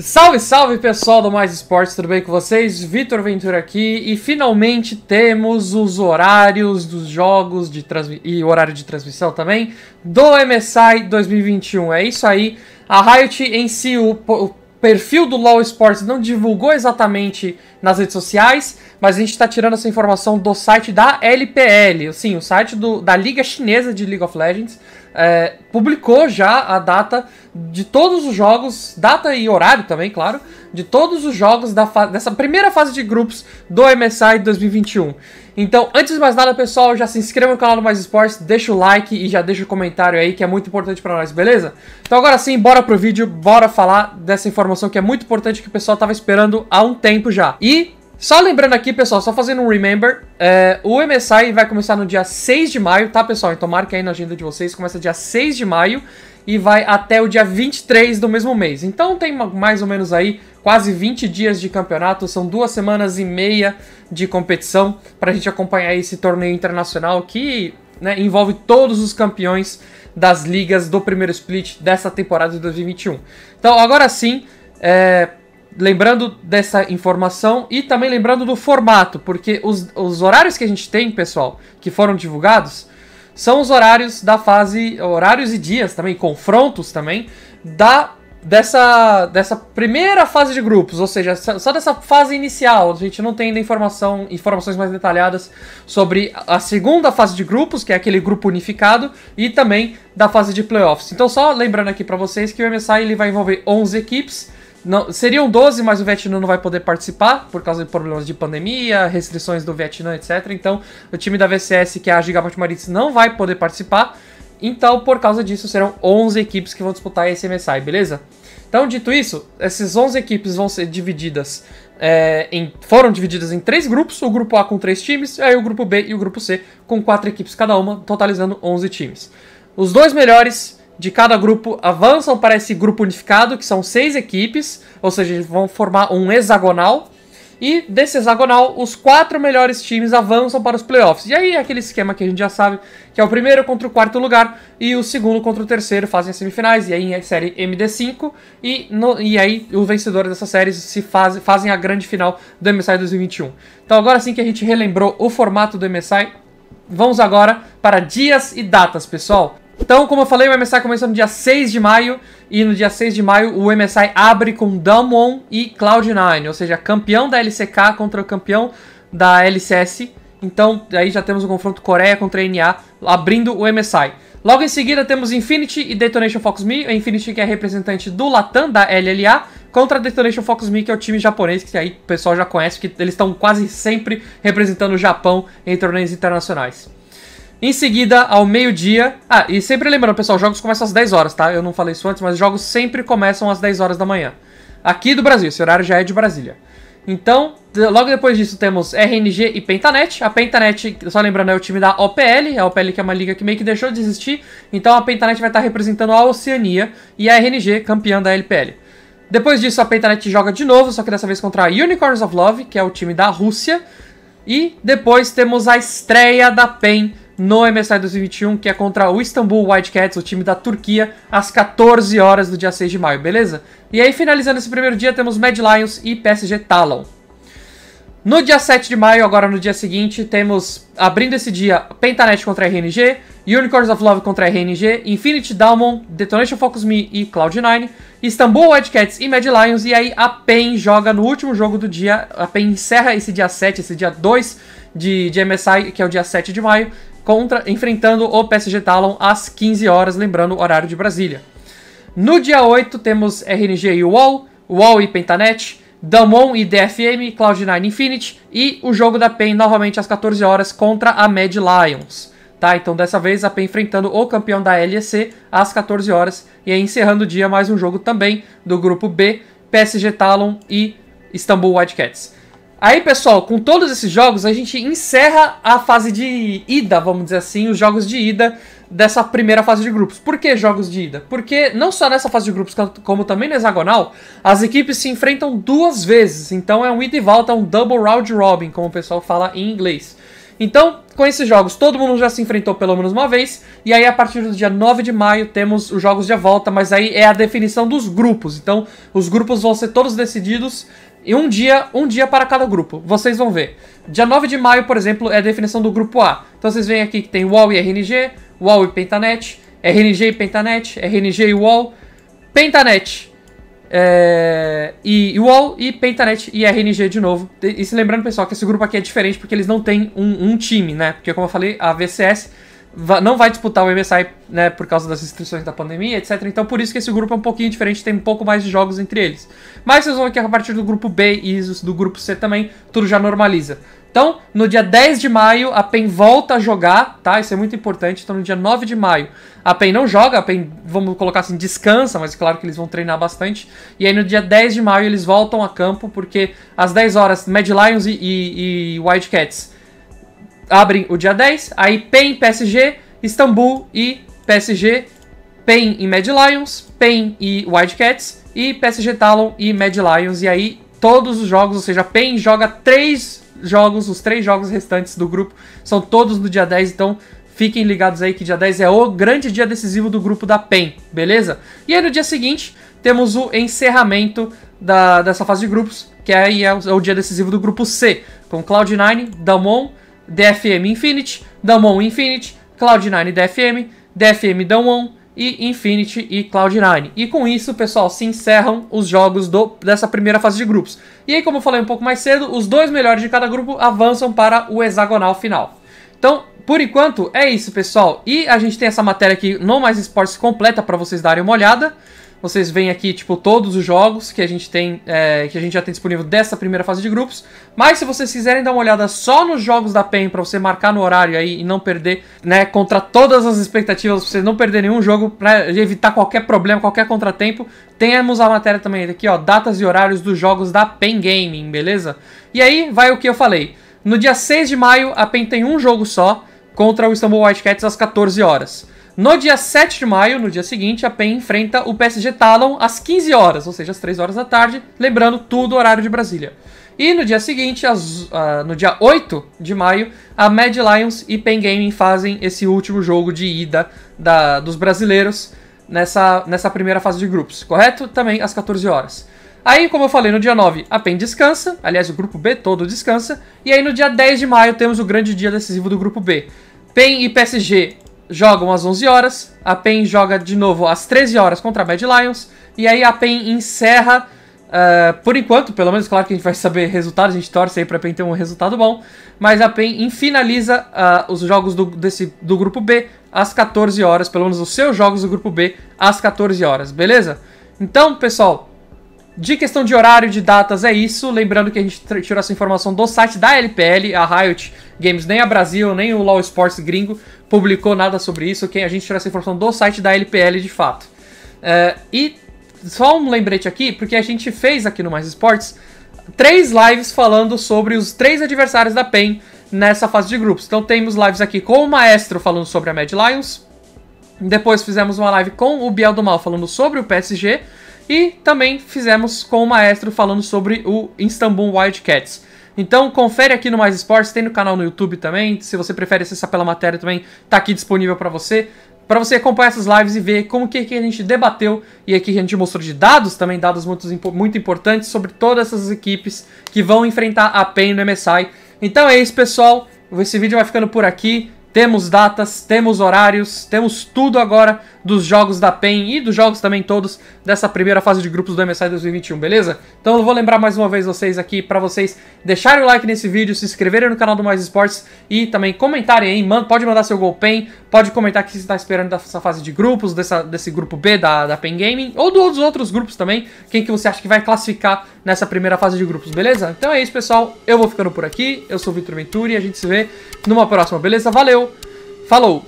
Salve, salve pessoal do Mais Esportes, tudo bem com vocês? Vitor Ventura aqui e finalmente temos os horários dos jogos de e horário de transmissão também do MSI 2021. É isso aí. A Riot em si, o, o perfil do LoL Esportes não divulgou exatamente nas redes sociais, mas a gente está tirando essa informação do site da LPL, sim, o site do, da Liga Chinesa de League of Legends é, publicou já a data de todos os jogos, data e horário também, claro, de todos os jogos da dessa primeira fase de grupos do MSI 2021. Então, antes de mais nada, pessoal, já se inscreva no canal do Mais Esportes, deixa o like e já deixa o comentário aí, que é muito importante para nós, beleza? Então agora sim, bora pro vídeo, bora falar dessa informação que é muito importante que o pessoal tava esperando há um tempo já. E só lembrando aqui, pessoal, só fazendo um remember, é, o MSI vai começar no dia 6 de maio, tá, pessoal? Então marque aí na agenda de vocês, começa dia 6 de maio e vai até o dia 23 do mesmo mês. Então tem mais ou menos aí quase 20 dias de campeonato, são duas semanas e meia de competição para a gente acompanhar esse torneio internacional que né, envolve todos os campeões das ligas do primeiro split dessa temporada de 2021. Então agora sim, é, lembrando dessa informação e também lembrando do formato, porque os, os horários que a gente tem, pessoal, que foram divulgados, são os horários da fase, horários e dias também, confrontos também, da dessa, dessa primeira fase de grupos, ou seja, só dessa fase inicial, a gente não tem ainda informação, informações mais detalhadas sobre a segunda fase de grupos, que é aquele grupo unificado, e também da fase de playoffs. Então só lembrando aqui para vocês que o MSI ele vai envolver 11 equipes, não, seriam 12, mas o Vietnã não vai poder participar por causa de problemas de pandemia, restrições do Vietnã, etc. Então, o time da VCS, que é a Gigabyte Marines, não vai poder participar. Então, por causa disso, serão 11 equipes que vão disputar esse MSI, beleza? Então, dito isso, essas 11 equipes vão ser divididas é, em, foram divididas em três grupos, o grupo A com três times, aí o grupo B e o grupo C com quatro equipes cada uma, totalizando 11 times. Os dois melhores de cada grupo avançam para esse grupo unificado, que são seis equipes, ou seja, vão formar um hexagonal. E desse hexagonal, os quatro melhores times avançam para os playoffs. E aí é aquele esquema que a gente já sabe, que é o primeiro contra o quarto lugar e o segundo contra o terceiro fazem as semifinais. E aí é série MD5 e, no, e aí o vencedor dessa série se faz, fazem a grande final do MSI 2021. Então agora sim que a gente relembrou o formato do MSI, vamos agora para dias e datas, pessoal. Então, como eu falei, o MSI começa no dia 6 de maio, e no dia 6 de maio o MSI abre com Damwon e Cloud9, ou seja, campeão da LCK contra o campeão da LCS. Então, aí já temos o confronto Coreia contra a NA, abrindo o MSI. Logo em seguida temos Infinity e Detonation Fox Me, a Infinity que é representante do Latam, da LLA, contra a Detonation Fox Me, que é o time japonês, que aí o pessoal já conhece, que eles estão quase sempre representando o Japão em torneios internacionais. Em seguida, ao meio-dia... Ah, e sempre lembrando, pessoal, jogos começam às 10 horas, tá? Eu não falei isso antes, mas jogos sempre começam às 10 horas da manhã. Aqui do Brasil, esse horário já é de Brasília. Então, logo depois disso temos RNG e Pentanet. A Pentanet, só lembrando, é o time da OPL, a OPL que é uma liga que meio que deixou de existir. Então a Pentanet vai estar representando a Oceania e a RNG, campeã da LPL. Depois disso, a Pentanet joga de novo, só que dessa vez contra a Unicorns of Love, que é o time da Rússia. E depois temos a estreia da PEN no MSI 2021, que é contra o Istanbul Wildcats, o time da Turquia, às 14 horas do dia 6 de maio, beleza? E aí, finalizando esse primeiro dia, temos Mad Lions e PSG Talon. No dia 7 de maio, agora no dia seguinte, temos, abrindo esse dia, Pentanet contra a RNG, Unicorns of Love contra a RNG, Infinity Dalmon, Detonation Focus Me e Cloud9, Istanbul Wildcats e Mad Lions, e aí a PEN joga no último jogo do dia, a PEN encerra esse dia 7, esse dia 2 de, de MSI, que é o dia 7 de maio, contra enfrentando o PSG Talon às 15 horas, lembrando o horário de Brasília. No dia 8 temos RNG e UOL, UOL e Pentanet, Damon e DFM, Cloud9 Infinity e o jogo da PEN novamente às 14 horas contra a Mad Lions. Tá, então dessa vez a PEN enfrentando o campeão da LEC às 14 horas e aí encerrando o dia mais um jogo também do grupo B, PSG Talon e Istanbul Wildcats. Aí, pessoal, com todos esses jogos, a gente encerra a fase de ida, vamos dizer assim, os jogos de ida dessa primeira fase de grupos. Por que jogos de ida? Porque não só nessa fase de grupos, como também na hexagonal, as equipes se enfrentam duas vezes. Então é um ida e volta, é um double round robin, como o pessoal fala em inglês. Então, com esses jogos, todo mundo já se enfrentou pelo menos uma vez, e aí a partir do dia 9 de maio temos os jogos de volta, mas aí é a definição dos grupos. Então, os grupos vão ser todos decididos e um dia, um dia para cada grupo. Vocês vão ver. Dia 9 de maio, por exemplo, é a definição do grupo A. Então vocês veem aqui que tem UOL e RNG, UOL e Pentanet, RNG e Pentanet, RNG e UOL, Pentanet é, e UOL e Pentanet e RNG de novo. E se lembrando, pessoal, que esse grupo aqui é diferente porque eles não têm um, um time, né? Porque como eu falei, a VCS não vai disputar o MSI, né, por causa das restrições da pandemia, etc. Então por isso que esse grupo é um pouquinho diferente, tem um pouco mais de jogos entre eles. Mas vocês vão ver que a partir do grupo B e do grupo C também, tudo já normaliza. Então, no dia 10 de maio, a PEN volta a jogar, tá? Isso é muito importante. Então, no dia 9 de maio, a PEN não joga, a PEN, vamos colocar assim, descansa, mas claro que eles vão treinar bastante. E aí, no dia 10 de maio, eles voltam a campo, porque às 10 horas, Mad Lions e, e, e Wildcats abrem o dia 10, aí PEN, PSG, Istambul e PSG, PEN e Mad Lions, PEN e Wildcats, e PSG Talon e Mad Lions, e aí todos os jogos, ou seja, PEN joga três jogos, os três jogos restantes do grupo são todos no dia 10, então fiquem ligados aí que dia 10 é o grande dia decisivo do grupo da PEN, beleza? E aí no dia seguinte temos o encerramento da, dessa fase de grupos, que aí é o, é o dia decisivo do grupo C, com Cloud9, Damon, DFM Infinity, Damon Infinity, Cloud9 DFM, DFM Damon e Infinity e Cloud9. E com isso, pessoal, se encerram os jogos do, dessa primeira fase de grupos. E aí, como eu falei um pouco mais cedo, os dois melhores de cada grupo avançam para o hexagonal final. Então, por enquanto, é isso, pessoal. E a gente tem essa matéria aqui no Mais Esportes completa para vocês darem uma olhada. Vocês veem aqui, tipo, todos os jogos que a gente tem, é, que a gente já tem disponível dessa primeira fase de grupos. Mas se vocês quiserem dar uma olhada só nos jogos da PEN para você marcar no horário aí e não perder, né, contra todas as expectativas, pra vocês não perder nenhum jogo, para evitar qualquer problema, qualquer contratempo, temos a matéria também aqui, ó, datas e horários dos jogos da PEN Gaming, beleza? E aí vai o que eu falei. No dia 6 de maio, a PEN tem um jogo só contra o Istanbul White Cats às 14 horas. No dia 7 de maio, no dia seguinte, a PEN enfrenta o PSG Talon às 15 horas, ou seja, às 3 horas da tarde, lembrando tudo o horário de Brasília. E no dia seguinte, as, uh, ah, no dia 8 de maio, a Mad Lions e Pen Gaming fazem esse último jogo de ida da, dos brasileiros nessa, nessa primeira fase de grupos, correto? Também às 14 horas. Aí, como eu falei, no dia 9 a PEN descansa, aliás, o grupo B todo descansa, e aí no dia 10 de maio temos o grande dia decisivo do grupo B. PEN e PSG jogam às 11 horas, a PEN joga de novo às 13 horas contra a Bad Lions, e aí a PEN encerra, uh, por enquanto, pelo menos, claro que a gente vai saber resultados, a gente torce aí pra PEN ter um resultado bom, mas a PEN finaliza uh, os jogos do, desse, do grupo B às 14 horas, pelo menos os seus jogos do grupo B às 14 horas, beleza? Então, pessoal, de questão de horário, de datas, é isso. Lembrando que a gente tirou essa informação do site da LPL, a Riot Games, nem a Brasil, nem o Law Sports gringo publicou nada sobre isso. Quem a gente tirou essa informação do site da LPL de fato. Uh, e só um lembrete aqui, porque a gente fez aqui no Mais Esportes três lives falando sobre os três adversários da PEN nessa fase de grupos. Então temos lives aqui com o Maestro falando sobre a Mad Lions. Depois fizemos uma live com o Biel do Mal falando sobre o PSG. E também fizemos com o maestro falando sobre o Istanbul Wildcats. Então confere aqui no Mais Esportes, tem no canal no YouTube também. Se você prefere acessar pela matéria também, tá aqui disponível para você. Para você acompanhar essas lives e ver como que, que a gente debateu e aqui a gente mostrou de dados também, dados muito, muito importantes sobre todas essas equipes que vão enfrentar a PEN no MSI. Então é isso, pessoal. Esse vídeo vai ficando por aqui. Temos datas, temos horários, temos tudo agora dos jogos da PEN e dos jogos também todos dessa primeira fase de grupos do MSI 2021, beleza? Então eu vou lembrar mais uma vez vocês aqui para vocês deixarem o like nesse vídeo, se inscreverem no canal do Mais Esportes e também comentarem aí, man pode mandar seu gol PEN, pode comentar o que você está esperando dessa fase de grupos, dessa, desse grupo B da, da PEN Gaming ou dos outros grupos também, quem que você acha que vai classificar nessa primeira fase de grupos, beleza? Então é isso, pessoal. Eu vou ficando por aqui. Eu sou o Vitor Venturi e a gente se vê numa próxima, beleza? Valeu! Falou!